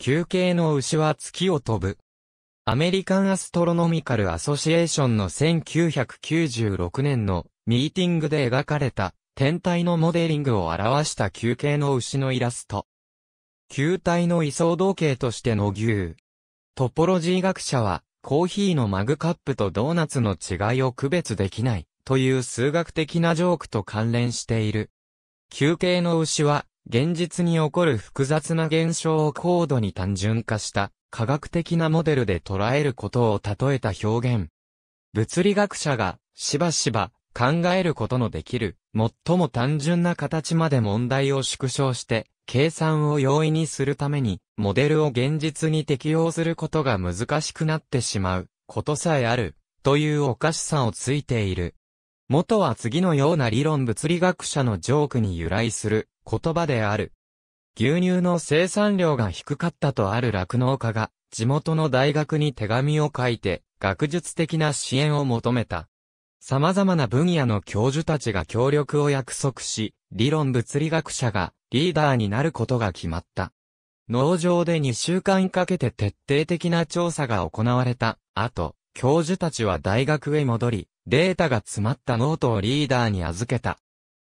休憩の牛は月を飛ぶ。アメリカンアストロノミカルアソシエーションの1996年のミーティングで描かれた天体のモデリングを表した球形の牛のイラスト。球体の位相同形としての牛。トポロジー学者はコーヒーのマグカップとドーナツの違いを区別できないという数学的なジョークと関連している。球形の牛は現実に起こる複雑な現象を高度に単純化した科学的なモデルで捉えることを例えた表現。物理学者がしばしば考えることのできる最も単純な形まで問題を縮小して計算を容易にするためにモデルを現実に適用することが難しくなってしまうことさえあるというおかしさをついている。元は次のような理論物理学者のジョークに由来する言葉である。牛乳の生産量が低かったとある酪農家が、地元の大学に手紙を書いて、学術的な支援を求めた。様々な分野の教授たちが協力を約束し、理論物理学者がリーダーになることが決まった。農場で2週間かけて徹底的な調査が行われた後、教授たちは大学へ戻り、データが詰まったノートをリーダーに預けた。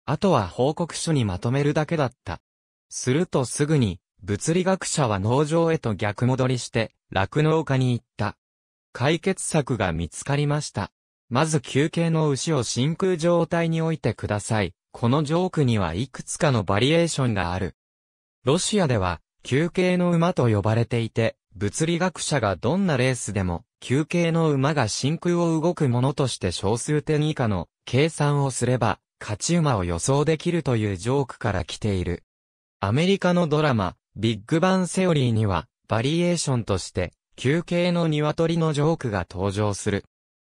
あとは報告書にまとめるだけだった。するとすぐに、物理学者は農場へと逆戻りして、酪農家に行った。解決策が見つかりました。まず休憩の牛を真空状態に置いてください。このジョークにはいくつかのバリエーションがある。ロシアでは、休憩の馬と呼ばれていて、物理学者がどんなレースでも、休憩の馬が真空を動くものとして少数点以下の計算をすれば、勝ち馬を予想できるというジョークから来ている。アメリカのドラマ、ビッグバンセオリーには、バリエーションとして、休憩の鶏のジョークが登場する。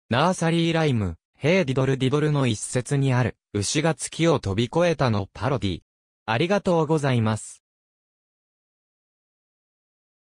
ナーサリーライム、ヘイディドルディドルの一節にある、牛が月を飛び越えたのパロディ。ありがとうございます。